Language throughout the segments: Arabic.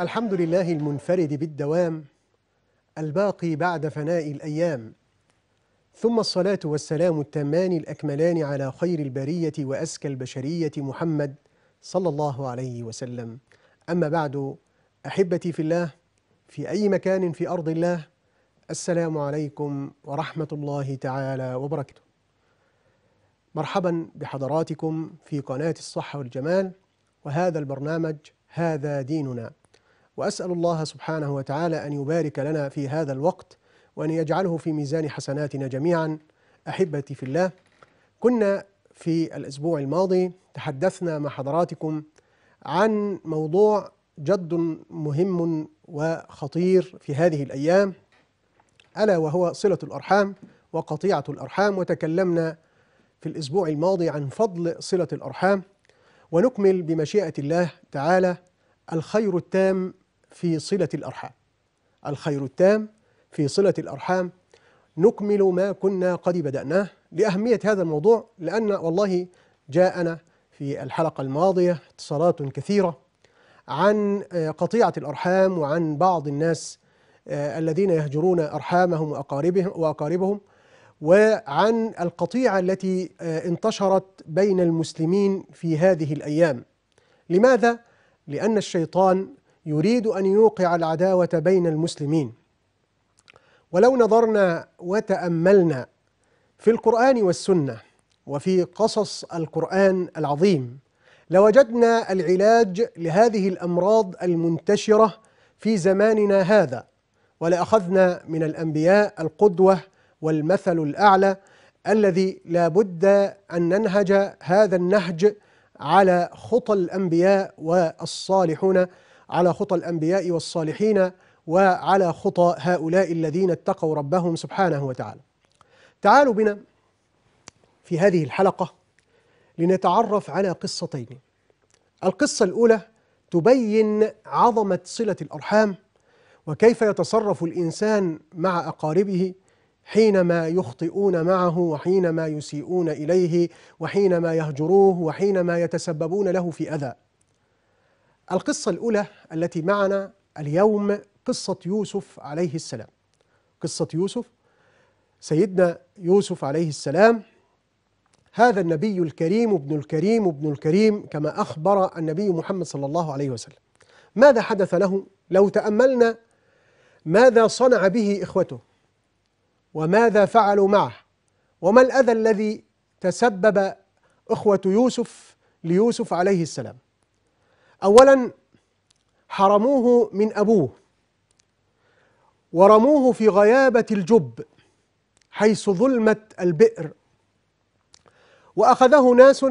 الحمد لله المنفرد بالدوام الباقي بعد فناء الأيام ثم الصلاة والسلام التمان الأكملان على خير البرية وأزكى البشرية محمد صلى الله عليه وسلم أما بعد أحبتي في الله في أي مكان في أرض الله السلام عليكم ورحمة الله تعالى وبركاته مرحبا بحضراتكم في قناة الصحة والجمال وهذا البرنامج هذا ديننا وأسأل الله سبحانه وتعالى أن يبارك لنا في هذا الوقت وأن يجعله في ميزان حسناتنا جميعا أحبتي في الله كنا في الأسبوع الماضي تحدثنا مع حضراتكم عن موضوع جد مهم وخطير في هذه الأيام ألا وهو صلة الأرحام وقطيعة الأرحام وتكلمنا في الأسبوع الماضي عن فضل صلة الأرحام ونكمل بمشيئة الله تعالى الخير التام في صلة الأرحام الخير التام في صلة الأرحام نكمل ما كنا قد بدأناه لأهمية هذا الموضوع لأن والله جاءنا في الحلقة الماضية اتصالات كثيرة عن آه، قطيعة الأرحام وعن بعض الناس آه، الذين يهجرون أرحامهم وأقاربهم وأقاربهم وعن القطيعة التي آه، انتشرت بين المسلمين في هذه الأيام لماذا؟ لأن الشيطان يريد أن يوقع العداوة بين المسلمين ولو نظرنا وتأملنا في القرآن والسنة وفي قصص القرآن العظيم لوجدنا العلاج لهذه الأمراض المنتشرة في زماننا هذا ولأخذنا من الأنبياء القدوة والمثل الأعلى الذي لا بد أن ننهج هذا النهج على خطى الأنبياء والصالحون على خطى الأنبياء والصالحين وعلى خطى هؤلاء الذين اتقوا ربهم سبحانه وتعالى تعالوا بنا في هذه الحلقة لنتعرف على قصتين القصة الأولى تبين عظمة صلة الأرحام وكيف يتصرف الإنسان مع أقاربه حينما يخطئون معه وحينما يسيئون إليه وحينما يهجروه وحينما يتسببون له في أذى القصة الأولى التي معنا اليوم قصة يوسف عليه السلام قصة يوسف سيدنا يوسف عليه السلام هذا النبي الكريم ابن الكريم ابن الكريم كما أخبر النبي محمد صلى الله عليه وسلم ماذا حدث له لو تأملنا ماذا صنع به إخوته وماذا فعلوا معه وما الأذى الذي تسبب إخوة يوسف ليوسف عليه السلام أولا حرموه من أبوه ورموه في غيابة الجب حيث ظلمة البئر وأخذه ناس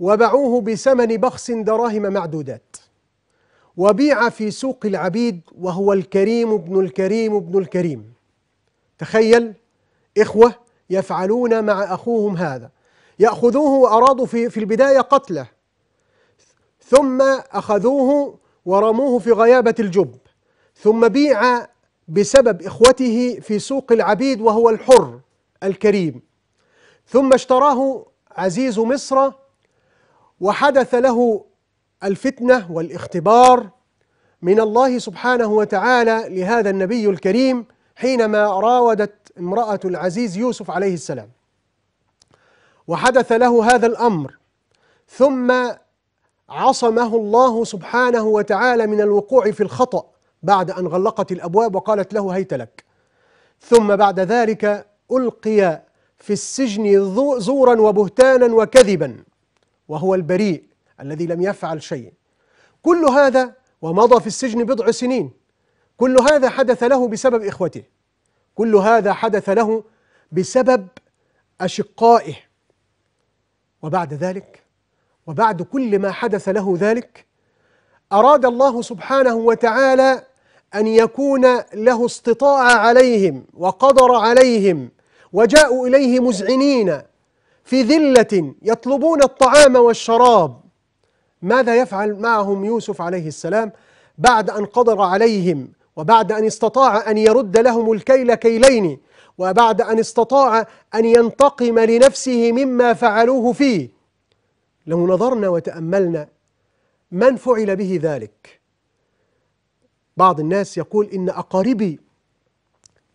وبعوه بثمن بخس دراهم معدودات وبيع في سوق العبيد وهو الكريم ابن الكريم ابن الكريم تخيل إخوة يفعلون مع أخوهم هذا يأخذوه وأرادوا في, في البداية قتله ثم أخذوه ورموه في غيابة الجب ثم بيع بسبب إخوته في سوق العبيد وهو الحر الكريم ثم اشتراه عزيز مصر وحدث له الفتنة والاختبار من الله سبحانه وتعالى لهذا النبي الكريم حينما راودت امرأة العزيز يوسف عليه السلام وحدث له هذا الأمر ثم عصمه الله سبحانه وتعالى من الوقوع في الخطأ بعد أن غلقت الأبواب وقالت له هيت لك ثم بعد ذلك ألقي في السجن زورا وبهتانا وكذبا وهو البريء الذي لم يفعل شيء كل هذا ومضى في السجن بضع سنين كل هذا حدث له بسبب إخوته كل هذا حدث له بسبب أشقائه وبعد ذلك وبعد كل ما حدث له ذلك أراد الله سبحانه وتعالى أن يكون له استطاعة عليهم وقدر عليهم وجاءوا إليه مزعنين في ذلة يطلبون الطعام والشراب ماذا يفعل معهم يوسف عليه السلام بعد أن قدر عليهم وبعد أن استطاع أن يرد لهم الكيل كيلين وبعد أن استطاع أن ينتقم لنفسه مما فعلوه فيه لو نظرنا وتأملنا من فعل به ذلك بعض الناس يقول إن أقاربي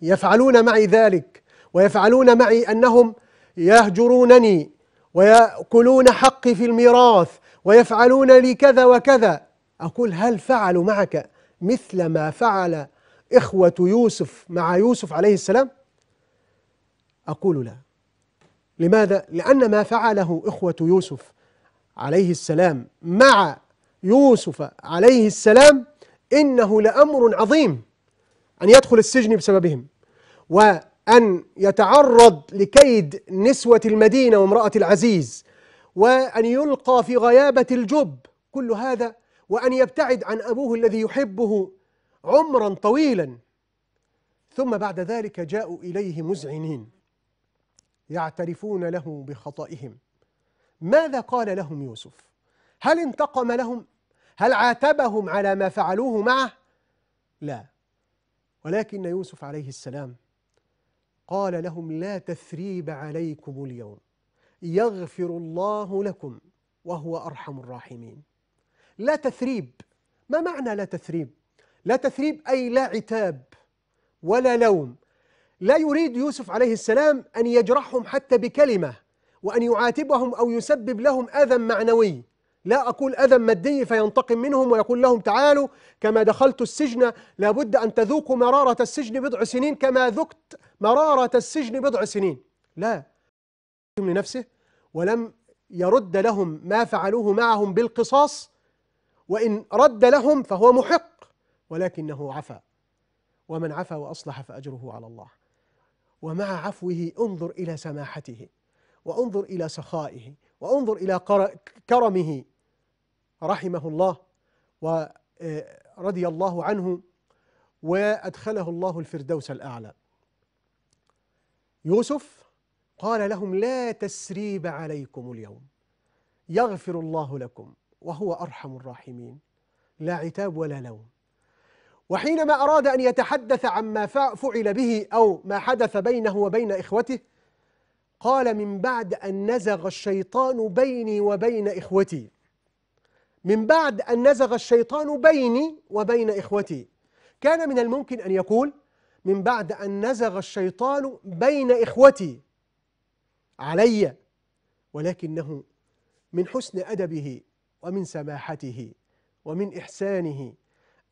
يفعلون معي ذلك ويفعلون معي أنهم يهجرونني ويأكلون حقي في الميراث ويفعلون لي كذا وكذا أقول هل فعلوا معك مثل ما فعل إخوة يوسف مع يوسف عليه السلام أقول لا لماذا؟ لأن ما فعله إخوة يوسف عليه السلام مع يوسف عليه السلام انه لامر عظيم ان يدخل السجن بسببهم وان يتعرض لكيد نسوه المدينه وامراه العزيز وان يلقى في غيابه الجب كل هذا وان يبتعد عن ابوه الذي يحبه عمرا طويلا ثم بعد ذلك جاءوا اليه مزعنين يعترفون له بخطئهم ماذا قال لهم يوسف هل انتقم لهم هل عاتبهم على ما فعلوه معه لا ولكن يوسف عليه السلام قال لهم لا تثريب عليكم اليوم يغفر الله لكم وهو ارحم الراحمين لا تثريب ما معنى لا تثريب لا تثريب اي لا عتاب ولا لوم لا يريد يوسف عليه السلام ان يجرحهم حتى بكلمه وأن يعاتبهم أو يسبب لهم أذى معنوي لا أقول أذى مادي فينتقم منهم ويقول لهم تعالوا كما دخلت السجن لابد أن تذوقوا مرارة السجن بضع سنين كما ذقت مرارة السجن بضع سنين لا لنفسه ولم يرد لهم ما فعلوه معهم بالقصاص وإن رد لهم فهو محق ولكنه عفا ومن عفا وأصلح فأجره على الله ومع عفوه انظر إلى سماحته وانظر إلى سخائه وانظر إلى كرمه رحمه الله ورضي آه، الله عنه وأدخله الله الفردوس الأعلى يوسف قال لهم لا تسريب عليكم اليوم يغفر الله لكم وهو أرحم الراحمين لا عتاب ولا لوم وحينما أراد أن يتحدث عما فعل به أو ما حدث بينه وبين إخوته قال من بعد أن نزغ الشيطان بيني وبين إخوتي من بعد أن نزغ الشيطان بيني وبين إخوتي كان من الممكن أن يقول من بعد أن نزغ الشيطان بين إخوتي علي ولكنه من حسن أدبه ومن سماحته ومن إحسانه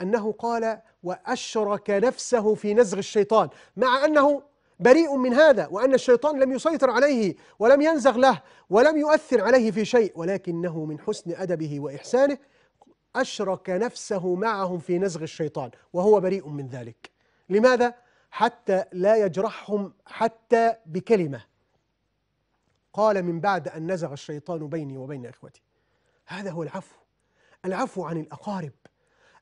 أنه قال وأشرك نفسه في نزغ الشيطان مع أنه بريء من هذا وأن الشيطان لم يسيطر عليه ولم ينزغ له ولم يؤثر عليه في شيء ولكنه من حسن أدبه وإحسانه أشرك نفسه معهم في نزغ الشيطان وهو بريء من ذلك لماذا؟ حتى لا يجرحهم حتى بكلمة قال من بعد أن نزغ الشيطان بيني وبين إخوتي هذا هو العفو العفو عن الأقارب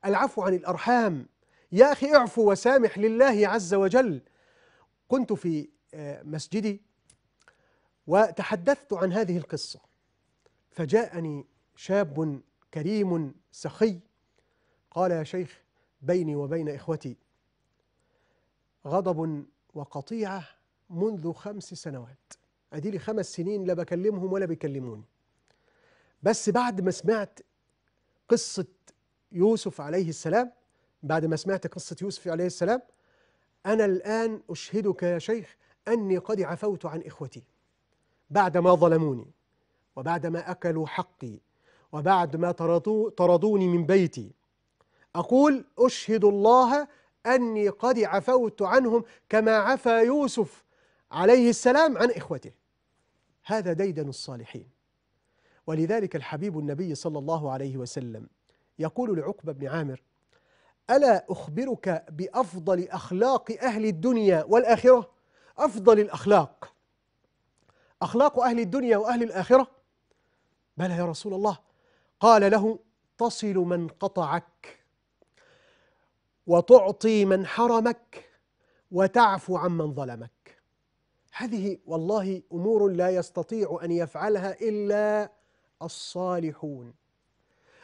العفو عن الأرحام يا أخي اعفو وسامح لله عز وجل كنت في آه، مسجدي وتحدثت عن هذه القصة فجاءني شاب كريم سخي قال يا شيخ بيني وبين إخوتي غضب وقطيعة منذ خمس سنوات أدي لي خمس سنين لا بكلمهم ولا بيكلموني بس بعد ما سمعت قصة يوسف عليه السلام بعد ما سمعت قصة يوسف عليه السلام أنا الآن أشهدك يا شيخ أني قد عفوت عن إخوتي بعدما ظلموني وبعدما أكلوا حقي وبعد ما طردوني من بيتي أقول أشهد الله أني قد عفوت عنهم كما عفى يوسف عليه السلام عن إخوته هذا ديدن الصالحين ولذلك الحبيب النبي صلى الله عليه وسلم يقول لعقبة بن عامر ألا أخبرك بأفضل أخلاق أهل الدنيا والآخرة أفضل الأخلاق أخلاق أهل الدنيا وأهل الآخرة بلى يا رسول الله قال له تصل من قطعك وتعطي من حرمك وتعفو عمن ظلمك هذه والله امور لا يستطيع ان يفعلها الا الصالحون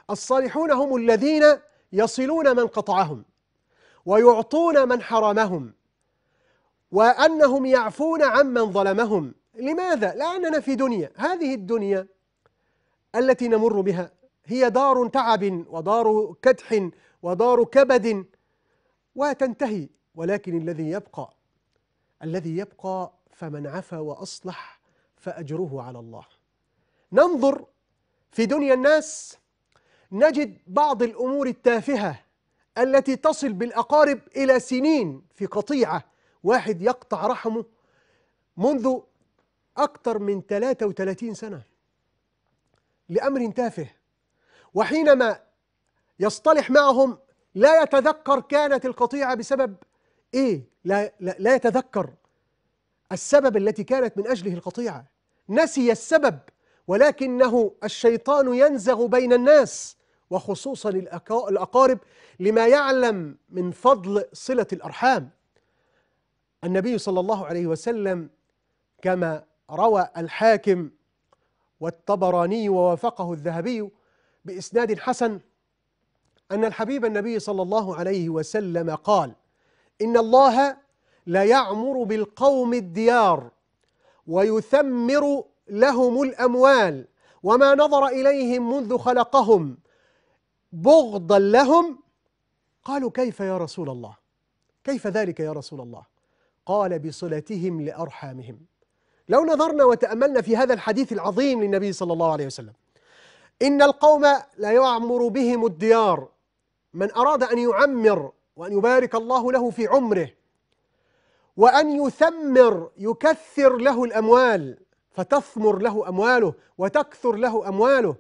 الصالحون هم الذين يصلون من قطعهم ويعطون من حرمهم وأنهم يعفون عمن ظلمهم لماذا؟ لأننا في دنيا هذه الدنيا التي نمر بها هي دار تعب ودار كدح ودار كبد وتنتهي ولكن الذي يبقى الذي يبقى فمن عفا وأصلح فأجره على الله ننظر في دنيا الناس نجد بعض الأمور التافهة التي تصل بالأقارب إلى سنين في قطيعة واحد يقطع رحمه منذ أكثر من 33 سنة لأمر تافه وحينما يصطلح معهم لا يتذكر كانت القطيعة بسبب إيه لا, لا, لا يتذكر السبب التي كانت من أجله القطيعة نسي السبب ولكنه الشيطان ينزغ بين الناس وخصوصا الأقارب لما يعلم من فضل صلة الأرحام النبي صلى الله عليه وسلم كما روى الحاكم والطبراني ووافقه الذهبي بإسناد حسن أن الحبيب النبي صلى الله عليه وسلم قال إن الله لا يعمر بالقوم الديار ويثمر لهم الأموال وما نظر إليهم منذ خلقهم بغضا لهم قالوا كيف يا رسول الله كيف ذلك يا رسول الله قال بصلتهم لأرحامهم لو نظرنا وتأملنا في هذا الحديث العظيم للنبي صلى الله عليه وسلم إن القوم لا يعمر بهم الديار من أراد أن يعمر وأن يبارك الله له في عمره وأن يثمر يكثر له الأموال فتثمر له أمواله وتكثر له أمواله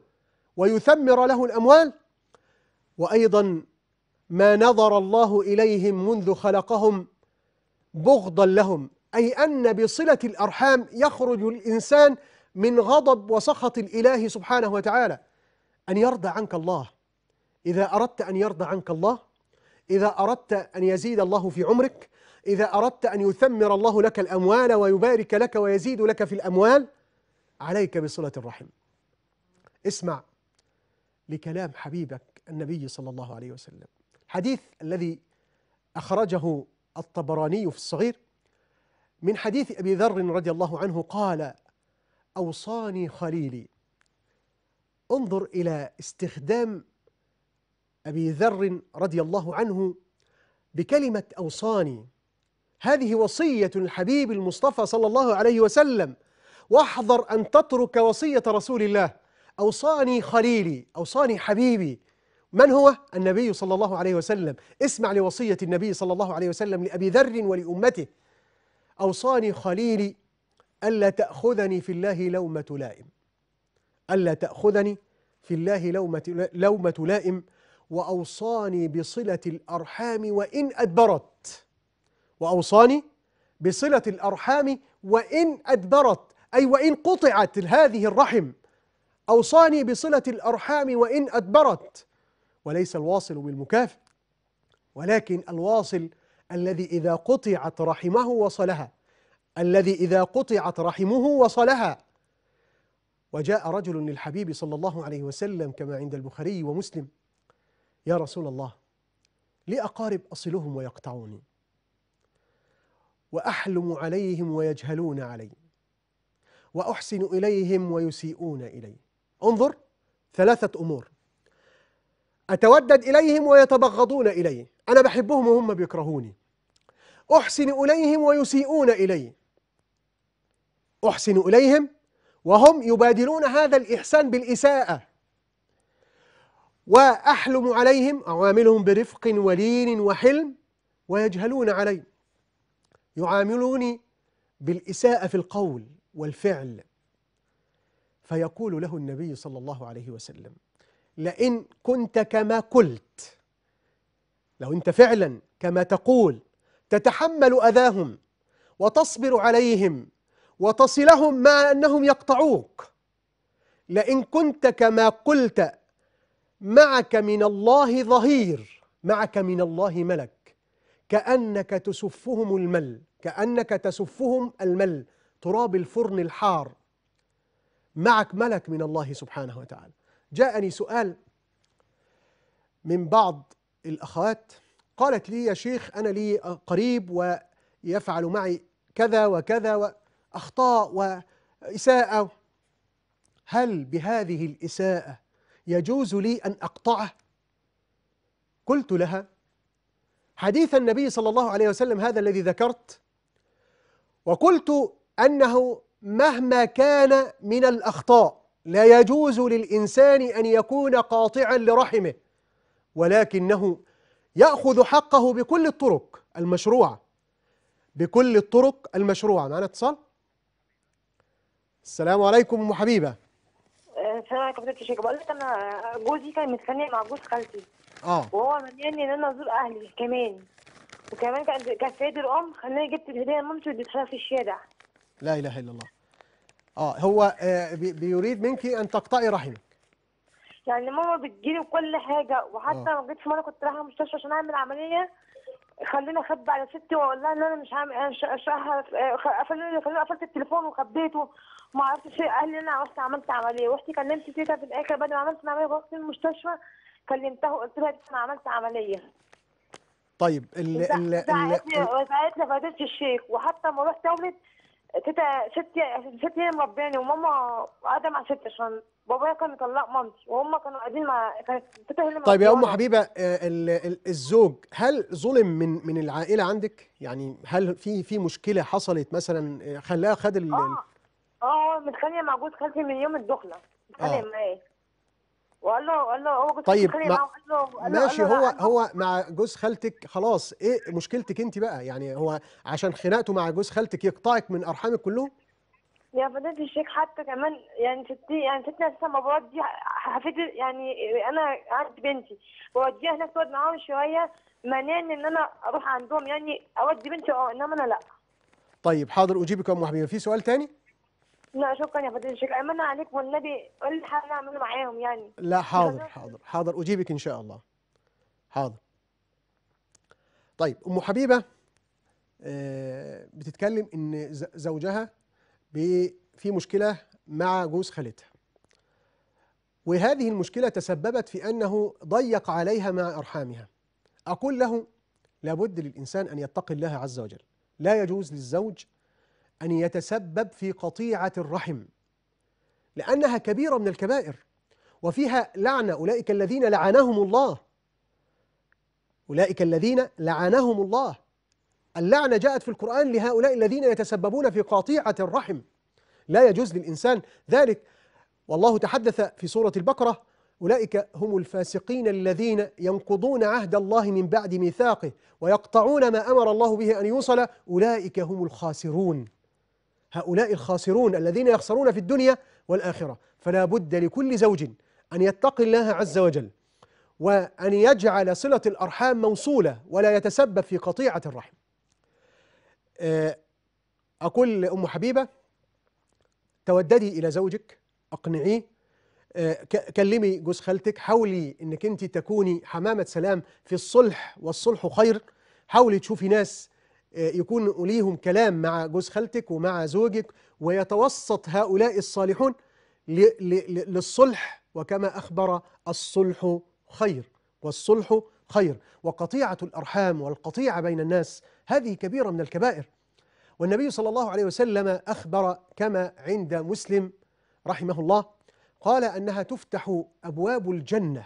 ويثمر له الأموال وأيضا ما نظر الله إليهم منذ خلقهم بغضا لهم أي أن بصلة الأرحام يخرج الإنسان من غضب وسخط الإله سبحانه وتعالى أن يرضى عنك الله إذا أردت أن يرضى عنك الله إذا أردت أن يزيد الله في عمرك إذا أردت أن يثمر الله لك الأموال ويبارك لك ويزيد لك في الأموال عليك بصلة الرحم اسمع لكلام حبيبك النبي صلى الله عليه وسلم الحديث الذي أخرجه الطبراني في الصغير من حديث أبي ذر رضي الله عنه قال أوصاني خليلي انظر إلى استخدام أبي ذر رضي الله عنه بكلمة أوصاني هذه وصية الحبيب المصطفى صلى الله عليه وسلم واحذر أن تترك وصية رسول الله أوصاني خليلي أوصاني حبيبي من هو النبي صلى الله عليه وسلم اسمع لوصية النبي صلى الله عليه وسلم لأبي ذر ولأمته أوصاني خليلي ألا تأخذني في الله لومة لائم ألا تأخذني في الله لومة, لومة لائم وأوصاني بصلة الأرحام وإن أدبرت وأوصاني بصلة الأرحام وإن أدبرت أي وإن قطعت هذه الرحم أوصاني بصلة الأرحام وإن أدبرت وليس الواصل بالمكافئ ولكن الواصل الذي إذا قطعت رحمه وصلها الذي إذا قطعت رحمه وصلها وجاء رجل للحبيب صلى الله عليه وسلم كما عند البخاري ومسلم يا رسول الله لي أقارب أصلهم ويقطعوني وأحلم عليهم ويجهلون علي وأحسن إليهم ويسيئون إلي انظر ثلاثة أمور أتودد إليهم ويتبغضون إلي أنا بحبهم وهم بيكرهوني أحسن إليهم ويسيئون إلي أحسن إليهم وهم يبادلون هذا الإحسان بالإساءة وأحلم عليهم أعاملهم برفق ولين وحلم ويجهلون علي يعاملوني بالإساءة في القول والفعل فيقول له النبي صلى الله عليه وسلم لئن كنت كما قلت لو أنت فعلا كما تقول تتحمل أذاهم وتصبر عليهم وتصلهم مع أنهم يقطعوك لئن كنت كما قلت معك من الله ظهير معك من الله ملك كأنك تسفهم المل كأنك تسفهم المل تراب الفرن الحار معك ملك من الله سبحانه وتعالى جاءني سؤال من بعض الأخوات قالت لي يا شيخ أنا لي قريب ويفعل معي كذا وكذا وأخطاء وإساءة هل بهذه الإساءة يجوز لي أن أقطعه؟ قلت لها حديث النبي صلى الله عليه وسلم هذا الذي ذكرت وقلت أنه مهما كان من الأخطاء لا يجوز للإنسان أن يكون قاطعا لرحمه ولكنه يأخذ حقه بكل الطرق المشروعة بكل الطرق المشروعة معنا اتصال السلام عليكم أم حبيبة أه، السلام عليكم يا شيخ بقول لك أنا جوزي كان متخانق مع جوز خالتي اه وهو ملياني إن أنا أزور أهلي كمان وكمان كان كان سيد الأم خلاني جبت الهدية لمامتي واديتها في الشارع لا إله إلا الله اه هو آه، بيريد منك ان تقطعي رحمك يعني ماما بتجيلي وكل حاجه وحتى آه. ما جيت مره كنت رايحه المستشفى عشان اعمل عمليه خليني اخبي على ستي واقول لها ان انا مش عامل مش خليني قفلت التليفون وخبيته ما عرفتش اهلي انا رحت عملت عمليه ورحت كلمت تيتا في الاخر بعد ما عملت العمليه ورحت المستشفى كلمتها وقلت لها انا عملت عمليه طيب ال ال زعقتني زعقتني فاتت الشيخ وحتى ما رحت اولد تيتا ستي ستي هي مربياني وماما قاعده مع ست عشان بابايا كان مطلق مامتي وهم كانوا قاعدين مع كانت تيتا هي طيب يا ام حبيبه آه، ال... ال... الزوج هل ظلم من من العائله عندك؟ يعني هل في في مشكله حصلت مثلا آه، خلاها خد ال... اه اه متخانقه مع جوز خالتي من يوم الدخله متخانقه آه. معاه وقال له قال له هو جوز طيب ما... قال له قال ماشي قال هو لا. هو مع جوز خالتك خلاص ايه مشكلتك انت بقى يعني هو عشان خناقته مع جوز خالتك يقطعك من ارحامك كلهم يا فضيلة الشيخ حتى كمان يعني ستي يعني ستنا لسه ما بودي حفيد يعني انا عند بنتي بوديها هناك تقعد معاهم شويه مانعني ان انا اروح عندهم يعني اودي بنتي اه انما انا لا طيب حاضر اجيبك يا ام حبيبه في سؤال تاني؟ لا شكرا يا فضيلة الشيخ امنا عليك والنبي قول لي حاجة أعمله معاهم يعني لا حاضر حاضر حاضر أجيبك إن شاء الله حاضر طيب أم حبيبة آه، بتتكلم إن زوجها في مشكلة مع جوز خالتها وهذه المشكلة تسببت في أنه ضيق عليها مع أرحامها أقول له لابد للإنسان أن يتقي الله عز وجل لا يجوز للزوج أن يتسبب في قطيعة الرحم لأنها كبيرة من الكبائر وفيها لعنة أولئك الذين لعنهم الله أولئك الذين لعنهم الله اللعنة جاءت في القرآن لهؤلاء الذين يتسببون في قطيعة الرحم لا يجوز للإنسان ذلك والله تحدث في سورة البقرة أولئك هم الفاسقين الذين ينقضون عهد الله من بعد ميثاقه ويقطعون ما أمر الله به أن يوصل أولئك هم الخاسرون هؤلاء الخاسرون الذين يخسرون في الدنيا والآخرة فلا بد لكل زوج أن يتقي الله عز وجل وأن يجعل صلة الأرحام موصولة ولا يتسبب في قطيعة الرحم آه، أقول لأم حبيبة توددي إلى زوجك أقنعيه آه، كلمي جوز خالتك حاولي انك انت تكوني حمامه سلام في الصلح والصلح خير حاولي تشوفي ناس آه، يكون ليهم كلام مع جوز خالتك ومع زوجك ويتوسط هؤلاء الصالحون للصلح وكما أخبر الصلح خير والصلح خير وقطيعة الأرحام والقطيعة بين الناس هذه كبيرة من الكبائر والنبي صلى الله عليه وسلم أخبر كما عند مسلم رحمه الله قال أنها تفتح أبواب الجنة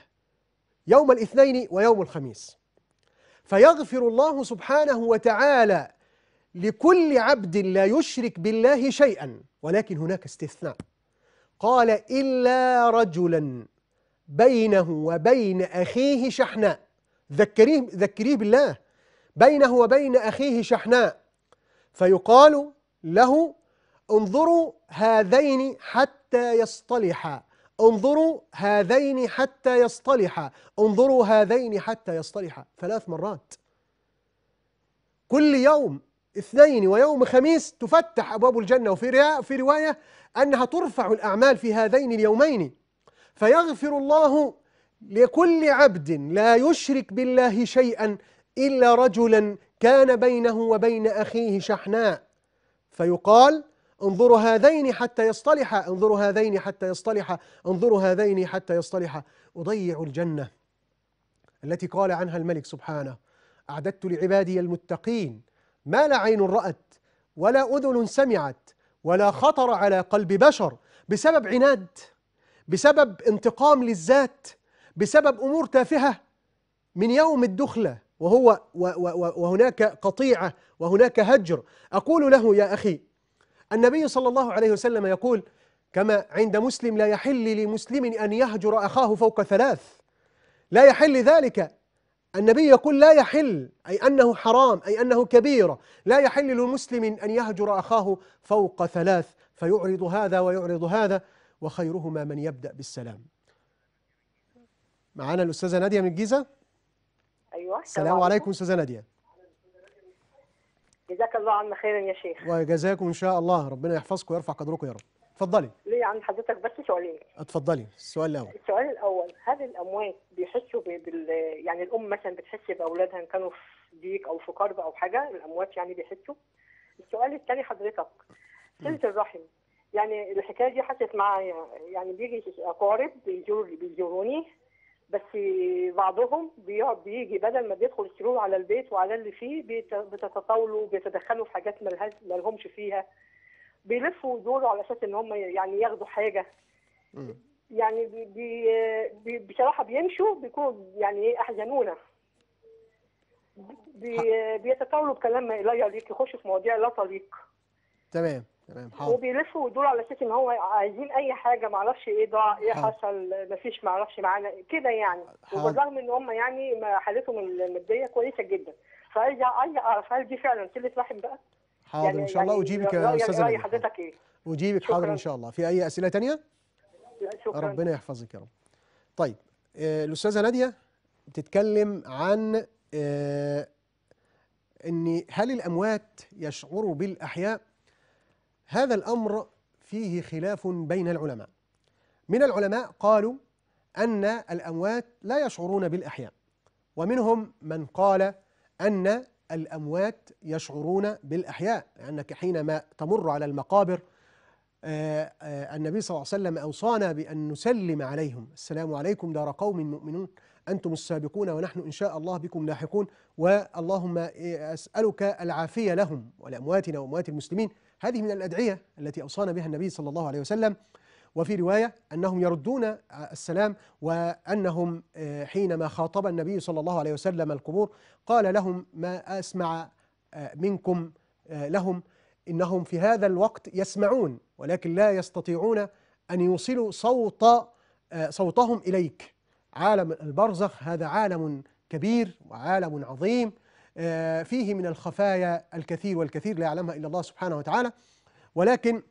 يوم الاثنين ويوم الخميس فيغفر الله سبحانه وتعالى لكل عبد لا يشرك بالله شيئا ولكن هناك استثناء قال إلا رجلا بينه وبين أخيه شحناء ذكريه, ذكريه بالله بينه وبين أخيه شحناء فيقال له انظروا هذين حتى يصطلحا انظروا هذين حتى يصطلحا انظروا هذين حتى يصطلحا ثلاث مرات كل يوم اثنين ويوم خميس تفتح أبواب الجنة وفي في رواية أنها ترفع الأعمال في هذين اليومين فيغفر الله لكل عبد لا يشرك بالله شيئا إلا رجلا كان بينه وبين أخيه شحناء فيقال انظروا هذين حتى يصطلحا انظروا هذين حتى يصطلحا انظروا هذين حتى يصطلحا أضيع الجنة التي قال عنها الملك سبحانه أعددت لعبادي المتقين ما لا عين رأت ولا أذن سمعت ولا خطر على قلب بشر بسبب عناد بسبب انتقام للذات بسبب امور تافهه من يوم الدخله وهو وهناك قطيعه وهناك هجر اقول له يا اخي النبي صلى الله عليه وسلم يقول كما عند مسلم لا يحل لمسلم أن يهجر أخاه فوق ثلاث لا يحل ذلك النبي يقول لا يحل أي أنه حرام أي أنه كبير لا يحل لمسلم أن يهجر أخاه فوق ثلاث فيعرض هذا ويعرض هذا وخيرهما من يبدأ بالسلام معنا الأستاذة نادية من الجيزة أيوة السلام عليكم أستاذة نادية جزاك الله عنا خيرا يا شيخ وجزاكم ان شاء الله ربنا يحفظكم ويرفع قدركم يا رب اتفضلي لي عند حضرتك بس سؤالين اتفضلي السؤال الاول السؤال الاول هل الاموات بيحسوا بال يعني الام مثلا بتحس باولادها ان كانوا في ديك او في كرب او حاجه الاموات يعني بيحسوا السؤال الثاني حضرتك صله الرحم يعني الحكايه دي حصلت معايا يعني بيجي اقارب بيزور بس بعضهم بيقعد بيجي بدل ما بيدخل السرور على البيت وعلى اللي فيه بتتطاولوا بيتدخلوا في حاجات ما لهمش فيها بيلفوا ويدوروا على اساس ان هم يعني ياخدوا حاجه يعني بي بي بصراحه بيمشوا بيكونوا يعني ايه احزنونا بي بيتطاولوا بكلام لا يليق يخشوا في مواضيع لا تليق تمام تمام حاضر وبيلفوا ويدوروا على اساس ان هو عايزين اي حاجه ما اعرفش ايه ضاع ايه حصل ما فيش ما اعرفش معانا كده يعني حاضر. وبالرغم ان هم يعني حالتهم الماديه كويسه جدا فعايز اعرف هل دي فعلا سله رحم بقى؟ حاضر يعني ان شاء الله وجيبك يا استاذه يعني حضرتك ايه؟ واجيبك حاضر ان شاء الله في اي اسئله ثانيه؟ لا شكرا ربنا يحفظك يا رب طيب آه، الاستاذه ناديه بتتكلم عن آه، ان هل الاموات يشعروا بالاحياء هذا الأمر فيه خلاف بين العلماء من العلماء قالوا أن الأموات لا يشعرون بالأحياء ومنهم من قال أن الأموات يشعرون بالأحياء لأنك حينما تمر على المقابر آه، آه، النبي صلى الله عليه وسلم أوصانا بأن نسلم عليهم السلام عليكم دار قوم مؤمنون أنتم السابقون ونحن إن شاء الله بكم لاحقون واللهم إيه، أسألك العافية لهم ولأمواتنا وأموات المسلمين هذه من الأدعية التي أوصانا بها النبي صلى الله عليه وسلم وفي رواية أنهم يردون السلام وأنهم آه، حينما خاطب النبي صلى الله عليه وسلم القبور قال لهم ما أسمع آه، منكم آه، لهم إنهم في هذا الوقت يسمعون ولكن لا يستطيعون أن يوصلوا صوت صوتهم إليك عالم البرزخ هذا عالم كبير وعالم عظيم آه، فيه من الخفايا الكثير والكثير لا يعلمها إلا الله سبحانه وتعالى ولكن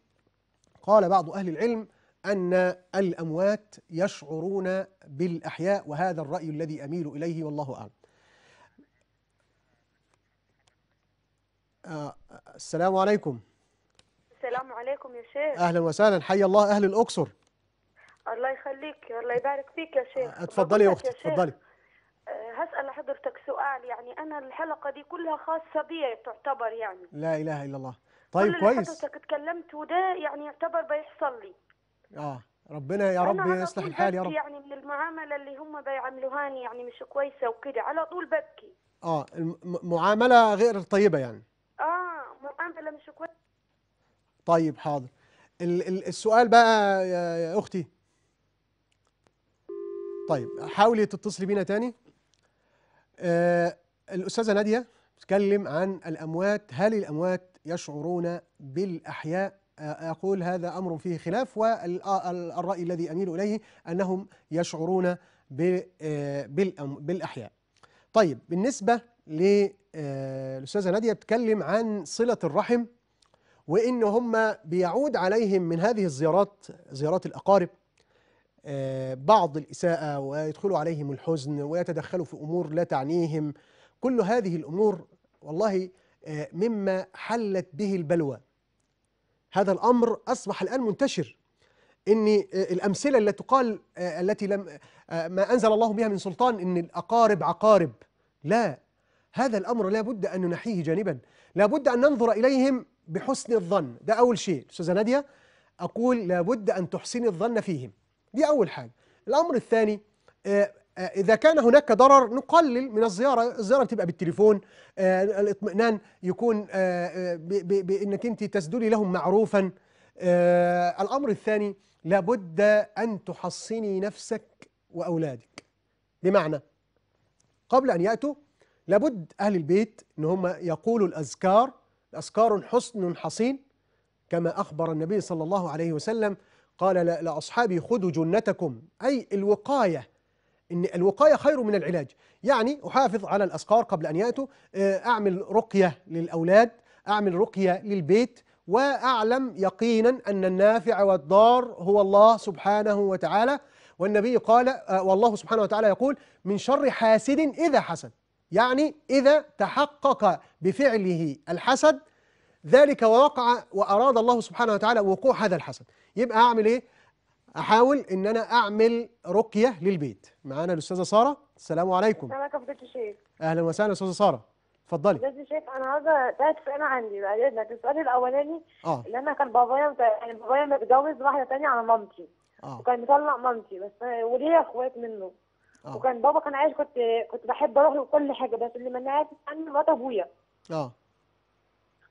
قال بعض أهل العلم أن الأموات يشعرون بالأحياء وهذا الرأي الذي أميل إليه والله أعلم آه، السلام عليكم السلام عليكم يا شيخ أهلا وسهلا حي الله أهل الأقصر الله يخليك الله يبارك فيك يا شيخ اتفضلي يا أختي اتفضلي هسأل حضرتك سؤال يعني أنا الحلقة دي كلها خاصة بي تعتبر يعني لا إله إلا الله طيب كويس كل حضرتك اتكلمت وده يعني يعتبر بيحصل لي آه ربنا يا رب يصلح الحال يا رب يعني من المعاملة اللي هم بيعاملوهاني يعني مش كويسة وكده على طول ببكي آه معاملة غير طيبة يعني آه معاملة مش كويسة طيب حاضر السؤال بقى يا أختي طيب حاولي تتصلي بينا تاني آه، الاستاذه ناديه بتتكلم عن الاموات هل الاموات يشعرون بالاحياء آه، اقول هذا امر فيه خلاف والراي الذي اميل اليه انهم يشعرون آه، بالاحياء طيب بالنسبه للاستاذه ناديه بتتكلم عن صله الرحم وان هم بيعود عليهم من هذه الزيارات زيارات الاقارب آه، بعض الإساءة ويدخلوا عليهم الحزن ويتدخلوا في أمور لا تعنيهم كل هذه الأمور والله آه، مما حلت به البلوى هذا الأمر أصبح الآن منتشر ان آه، الامثله التي تقال التي لم ما انزل الله بها من سلطان ان الاقارب عقارب لا هذا الامر لا بد ان ننحيه جانبا لا بد ان ننظر اليهم بحسن الظن ده اول شيء استاذه ناديه اقول لا بد ان تحسني الظن فيهم دي أول حاجة الأمر الثاني آه، آه، إذا كان هناك ضرر نقلل من الزيارة الزيارة تبقى بالتليفون آه، الاطمئنان يكون بأنك أنت تسدلي لهم معروفا الأمر الثاني لابد أن تحصني نفسك وأولادك بمعنى قبل أن يأتوا لابد أهل البيت أن هم يقولوا الأذكار أذكار حسن حصين كما أخبر النبي صلى الله عليه وسلم قال لأصحابي خذوا جنتكم أي الوقاية إن الوقاية خير من العلاج يعني أحافظ على الأسقار قبل أن يأتوا آه، أعمل رقية للأولاد أعمل رقية للبيت وأعلم يقينا أن النافع والضار هو الله سبحانه وتعالى والنبي قال آه، والله سبحانه وتعالى يقول من شر حاسد إذا حسد يعني إذا تحقق بفعله الحسد ذلك ووقع وأراد الله سبحانه وتعالى وقوع هذا الحسد يبقى أعمل إيه؟ أحاول إن أنا أعمل رقية للبيت معانا الأستاذة سارة السلام عليكم السلام عليكم الشيخ أهلا وسهلا أستاذة سارة اتفضلي فضيلة الشيخ أنا عايزة ثلاث سؤال عندي بقى إذنك السؤال الأولاني آه. اللي أنا كان بابايا يعني بابايا متجوز واحدة تانية على مامتي آه. وكان مطلق مامتي بس وليا إخوات منه آه. وكان بابا كان عايش كنت كنت بحب أروح له كل حاجة بس اللي منعت عني مرات أبويا آه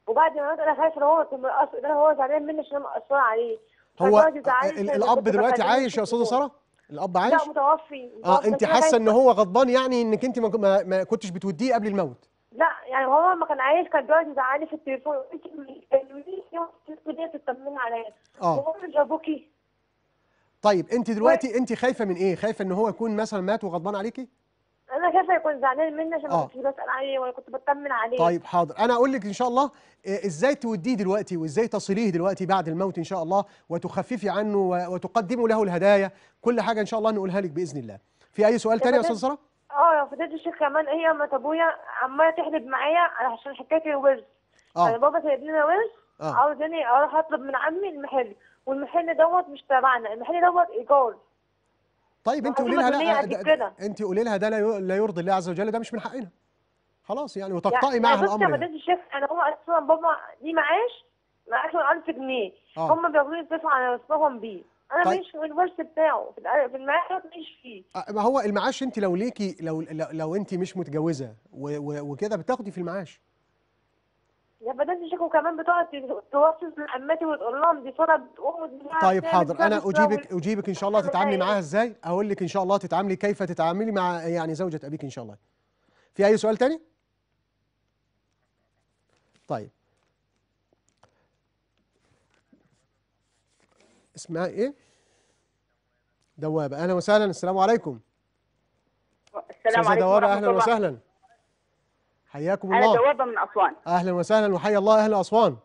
وبعد ما انا خايف ان هو ان هو زعلان مني عشان انا مقصره عليه هو الاب دلوقتي عايش يا استاذه ساره؟ الاب عايش؟ لا متوفي اه انت حاسه ان هو غضبان يعني انك انت ما, ما كنتش بتوديه قبل الموت؟ لا يعني هو ما كان عايش كان بيقعد زعلان في التليفون كان تطمني عليا اه هو مش ابوكي طيب انت دلوقتي انت خايفه من ايه؟ خايفه ان هو يكون مثلا مات وغضبان عليكي؟ انا خايفه يكون زعلان مني عشان ما آه. كنتش بسال عليه وانا كنت بطمن عليه طيب حاضر انا اقول لك ان شاء الله آه، ازاي توديه دلوقتي وازاي تصليه دلوقتي بعد الموت ان شاء الله وتخففي عنه وتقدمي له الهدايا كل حاجه ان شاء الله نقولها لك باذن الله في اي سؤال تاني يا استاذ ساره اه يا فضيله الشيخ كمان هي ما ابويا عماله تحلب معايا عشان حكايه الورث اه يعني انا بابا سايب ورث آه. عاوزاني اروح اطلب من عمي المحل والمحل دوت مش تبعنا المحل دوت ايجار طيب انت قولي لها لا آه، انت قولي لها ده لا يرضي الله عز وجل ده مش من حقنا خلاص يعني وتقطعي معاها يعني, يعني الامر بصي يا يعني. مدام الشيخ انا هو اصلا بابا ليه معاش معاش 1000 جنيه آه. هم بياخدوا يصرفوا على نفسهم بيه انا طيب. مش في الورث بتاعه في المعاش مش فيه آه، ما هو المعاش انت لو ليكي لو لو, لو انت مش متجوزه وكده بتاخدي في المعاش يا الناس يشكوا كمان بتقعد توصف لعمتي وتقول لهم دي صوره بتقوم طيب حاضر انا اجيبك اجيبك ان شاء الله تتعاملي معاها ازاي اقول لك ان شاء الله تتعاملي كيف تتعاملي مع يعني زوجة ابيك ان شاء الله في اي سؤال تاني طيب اسمها ايه دوابه اهلا وسهلا السلام عليكم السلام عليكم دوابه اهلا وسهلا حياكم الله انا دوابه من اسوان اهلا وسهلا وحيا الله اهل اسوان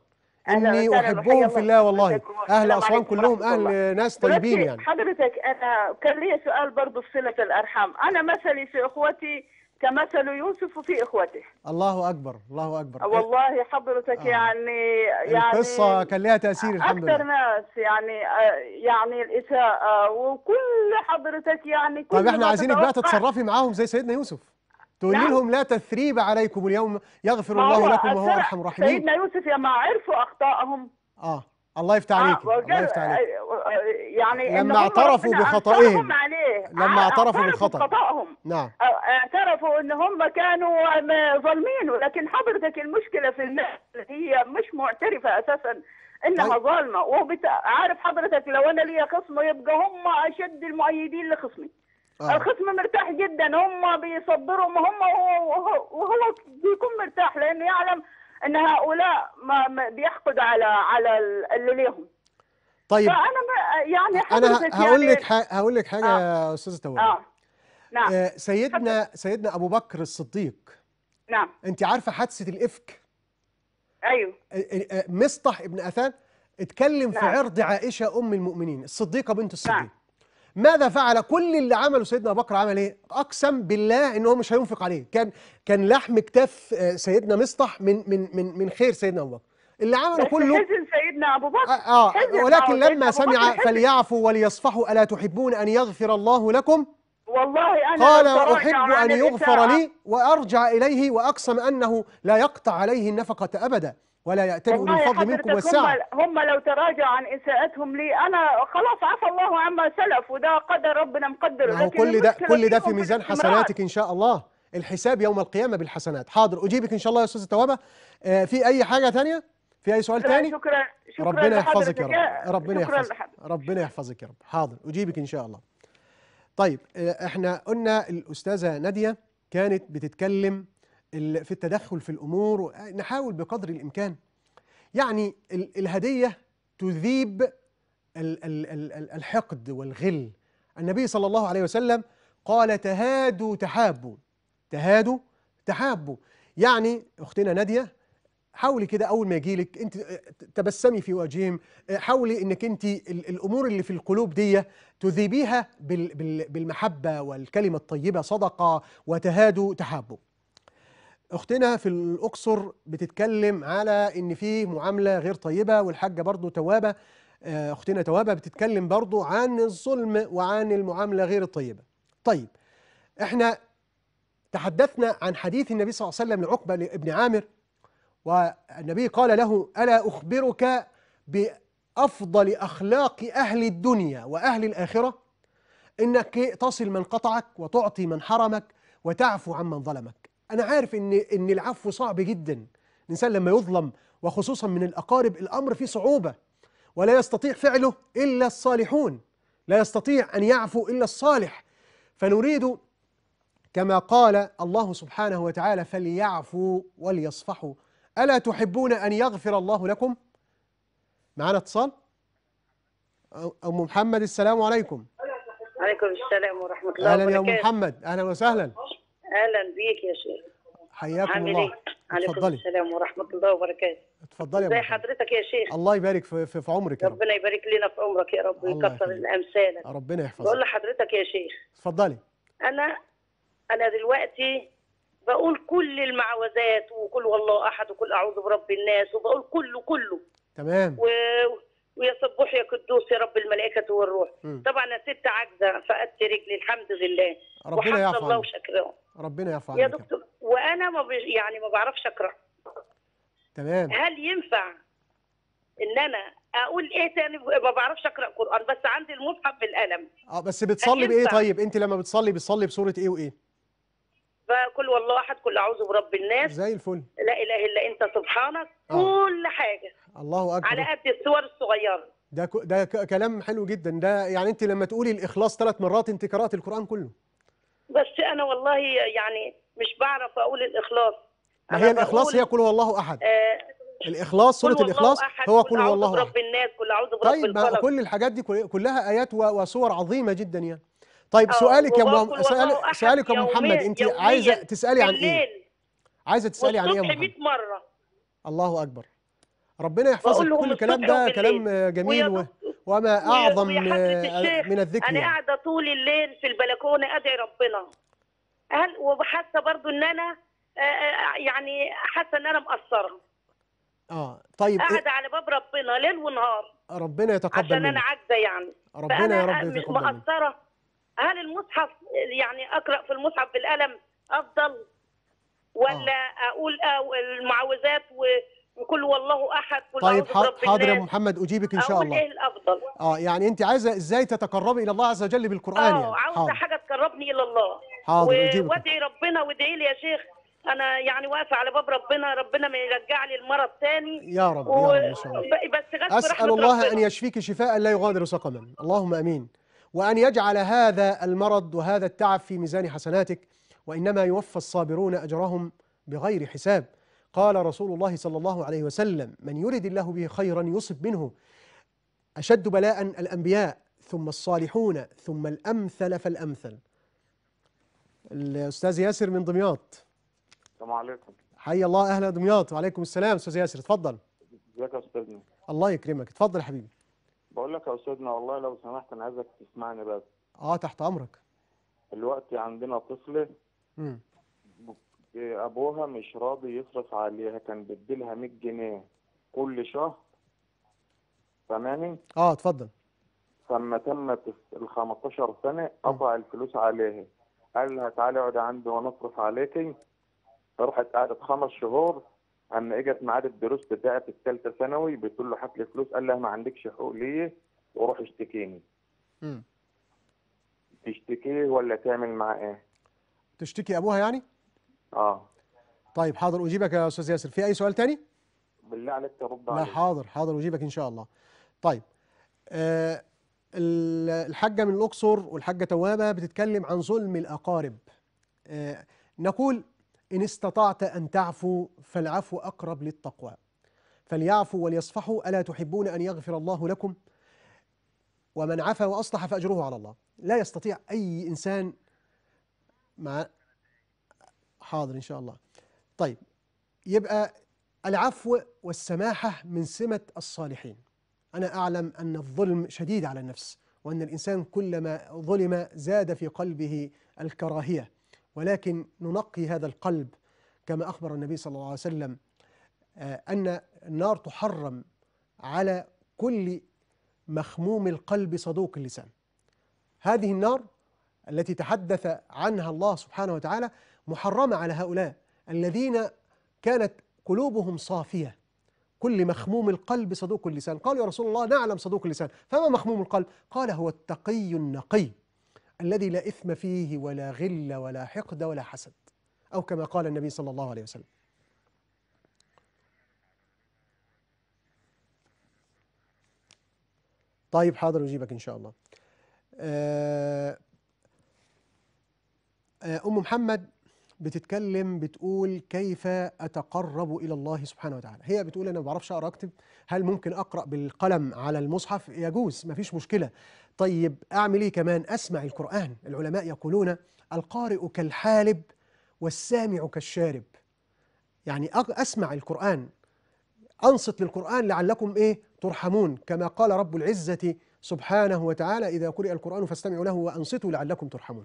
اني احبهم في الله والله اهل اسوان كلهم اهل ناس طيبين يعني حضرتك انا كان لي سؤال برضه في صله الارحام انا مثلي في اخوتي كمثل يوسف في اخوته الله اكبر الله اكبر إيه؟ والله حضرتك آه. يعني يعني القصه كان لها تاثير الحمد لله اكثر ناس يعني آه، يعني الاساءه آه، وكل حضرتك يعني طيب كل طب احنا عايزينك بقى تتصرفي معاهم زي سيدنا يوسف تقول نعم. لهم لا تثريب عليكم اليوم يغفر الله لكم وهو ارحم الراحمين سيدنا يوسف لما عرفوا اخطائهم اه الله يفتح عليك آه الله يفتح عليك آه، يعني لما اعترفوا بخطئهم آه، لما اعترفوا بالخطا نعم آه، اعترفوا ان هم كانوا ظالمين ولكن حضرتك المشكله في الناس هي مش معترفه اساسا انها طيب. ظالمه وعارف حضرتك لو انا ليا خصم يبقى هم اشد المؤيدين لخصمي آه. الخصم مرتاح جدا هم بيصبروا هم وهو, وهو بيكون مرتاح لانه يعلم ان هؤلاء ما بيحقد على على اللي ليهم طيب فانا يعني انا هقول يعني لك يعني هقول لك حاجه آه. يا استاذه توفيق آه. نعم آه سيدنا حبيب. سيدنا ابو بكر الصديق نعم انت عارفه حادثه الافك ايوه آه، آه، آه، مصطح ابن اثان اتكلم نعم. في عرض عائشه ام المؤمنين الصديقه بنت الصديق نعم. ماذا فعل كل اللي عمله سيدنا ابو بكر عمل ايه اقسم بالله ان هو مش هينفق عليه كان كان لحم كتاف آه، سيدنا مصطح من من من من خير سيدنا ابو بكر اللي عمله بس كله حزن سيدنا ابو بكر اه, آه ولكن لما سمع فليعفوا وليصفحوا الا تحبون ان يغفر الله لكم والله أنا قال أحب أن يغفر لي وأرجع إليه وأقسم أنه لا يقطع عليه النفقة أبدا ولا من فضل منكم والسعه هم, هم لو تراجع عن إساءتهم لي أنا خلاص عفى الله عما سلف وده قدر ربنا مقدر لكن كل ده كل ده في ميزان حسناتك إن شاء الله الحساب يوم القيامة بالحسنات حاضر أجيبك إن شاء الله يا أستاذ التوابة آه في أي حاجة ثانيه في أي سؤال ثاني شكرا شكرا ربنا يحفظك يا رب ربنا يحفظك ربنا يحفظك يا رب حاضر أجيبك إن شاء الله طيب آه احنا قلنا الأستاذة نادية كانت بتتكلم في التدخل في الامور نحاول بقدر الامكان يعني الهديه تذيب الحقد والغل النبي صلى الله عليه وسلم قال تهادوا تحابوا تهادوا تحابوا يعني اختنا ناديه حاولي كده اول ما يجي لك انت آه، تبسمي في وجههم آه، حاولي انك انت الامور اللي في القلوب دي تذيبيها بالمحبه والكلمه الطيبه صدقه وتهادوا تحابوا اختنا في الاقصر بتتكلم على ان في معامله غير طيبه والحاجه برضو توابه آه، اختنا توابه بتتكلم برضو عن الظلم وعن المعامله غير الطيبه طيب احنا تحدثنا عن حديث النبي صلى الله عليه وسلم لعقبه لابن عامر والنبي قال له الا اخبرك بافضل اخلاق اهل الدنيا واهل الاخره انك تصل من قطعك وتعطي من حرمك وتعفو عن من ظلمك انا عارف ان ان العفو صعب جدا الانسان لما يظلم وخصوصا من الاقارب الامر فيه صعوبه ولا يستطيع فعله الا الصالحون لا يستطيع ان يعفو الا الصالح فنريد كما قال الله سبحانه وتعالى فليعفوا وليصفحوا الا تحبون ان يغفر الله لكم معانا اتصال ام محمد السلام عليكم عليكم السلام ورحمه الله وبركاته اهلا يا ام محمد اهلا وسهلا اهلا بيك يا شيخ حياكم الله إيه؟ عليكم اتفضلي. السلام ورحمه الله وبركاته اتفضلي يا حضرتك يا شيخ الله يبارك في, في, في عمرك يا رب. ربنا يبارك لنا في عمرك يا رب ويكثر الامثال ربنا يحفظك بقول لحضرتك يا شيخ اتفضلي انا انا دلوقتي بقول كل المعوذات وكل والله احد وكل اعوذ برب الناس وبقول كله كله تمام و... ويا صبوح يا قدوس يا رب الملائكة والروح م. طبعا أنا ست عاجزة فقدت رجلي الحمد لله ربنا يعفو الله وشكره ربنا يعفو يا دكتور وأنا ما يعني ما بعرفش أقرأ تمام هل ينفع إن أنا اقول ايه تاني ما بعرفش اقرا قران بس عندي المصحف بالقلم اه بس بتصلي بايه طيب انت لما بتصلي بتصلي بسوره ايه وايه فكل والله احد كل اعوذ برب الناس زي الفل لا اله الا انت سبحانك آه. كل حاجه الله اكبر على قد الصور الصغيره ده ك... ده ك... كلام حلو جدا ده يعني انت لما تقولي الاخلاص ثلاث مرات انت قرات القران كله بس انا والله يعني مش بعرف اقول الاخلاص ما هي الاخلاص هي قل والله احد آه الاخلاص سوره الاخلاص أحد هو قل والله احد رب الناس كل اعوذ برب طيب كل الحاجات دي كلها ايات وصور عظيمه جدا يعني طيب سؤالك يا مم... سؤال... سؤالك يا محمد انت عايزه تسالي عن ايه عايزه تسالي عن ايه يا محمد مره الله اكبر ربنا يحفظك كل الكلام ده كلام جميل و... وما اعظم آه، من الذكر انا يعني. قاعده طول الليل في البلكونه ادعي ربنا هل وحاسه برضو ان انا آه، آه، يعني حاسه ان انا مقصره اه طيب إيه؟ قاعده إيه؟ على باب ربنا ليل ونهار ربنا يتقبل عشان انا عاجزه يعني ربنا يا رب يتقبل مقصره هل المصحف يعني اقرا في المصحف بالقلم افضل ولا آه. اقول آه، المعوذات وكل والله احد طيب حاضر يا ابو محمد اجيبك ان شاء الله ايه الافضل اه يعني انت عايزه ازاي تتقربي الى الله عز وجل بالقران اه يعني. عاوزه حاجه تقربني الى الله حاضر اجيبك وادعي ربنا وادعي لي يا شيخ انا يعني واقفه على باب ربنا ربنا ما يرجع لي المرض تاني يا رب و... يا رب ان شاء الله بس اسال الله ربنا. ان يشفيك شفاء لا يغادر سقما اللهم امين وأن يجعل هذا المرض وهذا التعب في ميزان حسناتك وإنما يوفى الصابرون أجرهم بغير حساب قال رسول الله صلى الله عليه وسلم من يرد الله به خيرا يصب منه أشد بلاء الأنبياء ثم الصالحون ثم الأمثل فالأمثل الأستاذ ياسر من دمياط السلام عليكم حي الله أهل دمياط وعليكم السلام أستاذ ياسر تفضل ازيك يا أستاذنا الله يكرمك تفضل حبيبي بقول لك يا استاذنا والله لو سمحت انا عايزك تسمعني بس اه تحت امرك دلوقتي عندنا طفله امم ابوها مش راضي يصرف عليها كان بيديلها 100 جنيه كل شهر سامعني اه اتفضل فلما تمت ال 15 سنه قطع الفلوس عليها قال لها تعالي اقعدي عندي وانا اصرف عليكي راحت قعدت خمس شهور اما اجت ميعاد الدروس بتاعه الثالثه ثانوي بتقول له حفل فلوس قال لها ما عندكش حقوق ليه وروح اشتكيني امم تشتكيه ولا تعمل معاه ايه تشتكي ابوها يعني اه طيب حاضر اجيبك يا استاذ ياسر في اي سؤال تاني بالله عليك ترد عليه لا حاضر حاضر اجيبك ان شاء الله طيب أه الحاجه من الاقصر والحاجه توابه بتتكلم عن ظلم الاقارب أه نقول إن استطعت أن تعفو فالعفو أقرب للتقوى فليعفوا وليصفحوا ألا تحبون أن يغفر الله لكم ومن عفا وأصلح فأجره على الله لا يستطيع أي إنسان مع حاضر إن شاء الله طيب يبقى العفو والسماحة من سمة الصالحين أنا أعلم أن الظلم شديد على النفس وأن الإنسان كلما ظلم زاد في قلبه الكراهية ولكن ننقي هذا القلب كما أخبر النبي صلى الله عليه وسلم آه، أن النار تحرم على كل مخموم القلب صدوق اللسان هذه النار التي تحدث عنها الله سبحانه وتعالى محرمة على هؤلاء الذين كانت قلوبهم صافية كل مخموم القلب صدوق اللسان قالوا يا رسول الله نعلم صدوق اللسان فما مخموم القلب قال هو التقي النقي الذي لا إثم فيه ولا غل ولا حقد ولا حسد أو كما قال النبي صلى الله عليه وسلم طيب حاضر أجيبك إن شاء الله آه، آه، أم محمد بتتكلم بتقول كيف أتقرب إلى الله سبحانه وتعالى هي بتقول أنا ما بعرفش أقرأ أكتب هل ممكن أقرأ بالقلم على المصحف يجوز ما فيش مشكلة طيب أعمل إيه كمان أسمع القرآن العلماء يقولون القارئ كالحالب والسامع كالشارب يعني أسمع القرآن أنصت للقرآن لعلكم إيه ترحمون كما قال رب العزة سبحانه وتعالى إذا قرئ القرآن فاستمعوا له وأنصتوا لعلكم ترحمون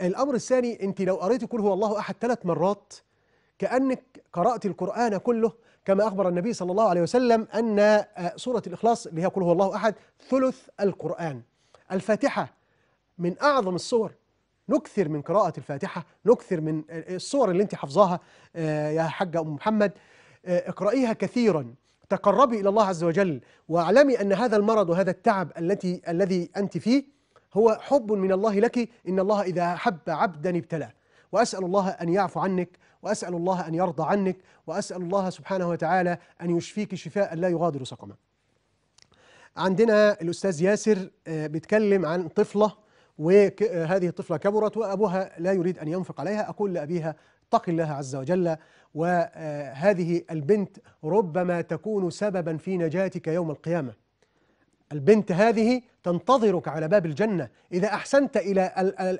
الأمر الثاني أنت لو قريت كل هو الله أحد ثلاث مرات كأنك قرأت القرآن كله كما أخبر النبي صلى الله عليه وسلم أن آه، سورة الإخلاص اللي هي قل هو الله أحد ثلث القرآن الفاتحة من أعظم الصور نكثر من قراءة الفاتحة نكثر من الصور اللي أنت حافظاها آه، يا حجة أم محمد آه، اقرأيها كثيرا تقربي إلى الله عز وجل واعلمي أن هذا المرض وهذا التعب التي الذي أنت فيه هو حب من الله لك إن الله إذا أحب عبدا ابتلاه وأسأل الله أن يعفو عنك وأسأل الله أن يرضى عنك وأسأل الله سبحانه وتعالى أن يشفيك شفاء لا يغادر سقما عندنا الأستاذ ياسر آه، بيتكلم عن طفلة وهذه آه، الطفلة كبرت وأبوها لا يريد أن ينفق عليها أقول لأبيها اتق الله عز وجل وهذه آه، البنت ربما تكون سببا في نجاتك يوم القيامة البنت هذه تنتظرك على باب الجنة إذا أحسنت إلى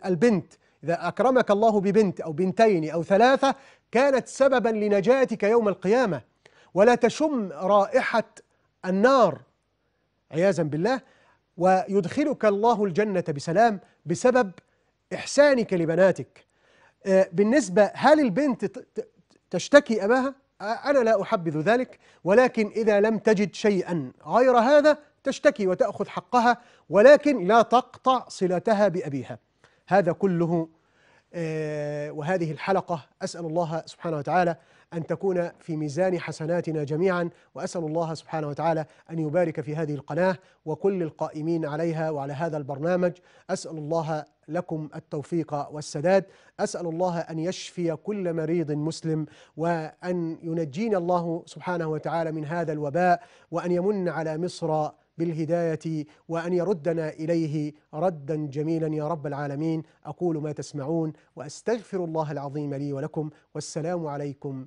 البنت إذا أكرمك الله ببنت أو بنتين أو ثلاثة كانت سببا لنجاتك يوم القيامة ولا تشم رائحة النار عياذا بالله ويدخلك الله الجنة بسلام بسبب إحسانك لبناتك آه، بالنسبة هل البنت تشتكي أباها؟ آه، أنا لا أحبذ ذلك ولكن إذا لم تجد شيئا غير هذا تشتكي وتأخذ حقها ولكن لا تقطع صلتها بأبيها هذا كله آه، وهذه الحلقة أسأل الله سبحانه وتعالى أن تكون في ميزان حسناتنا جميعا وأسأل الله سبحانه وتعالى أن يبارك في هذه القناة وكل القائمين عليها وعلى هذا البرنامج أسأل الله لكم التوفيق والسداد أسأل الله أن يشفي كل مريض مسلم وأن ينجينا الله سبحانه وتعالى من هذا الوباء وأن يمن على مصر بالهداية وأن يردنا إليه ردا جميلا يا رب العالمين أقول ما تسمعون وأستغفر الله العظيم لي ولكم والسلام عليكم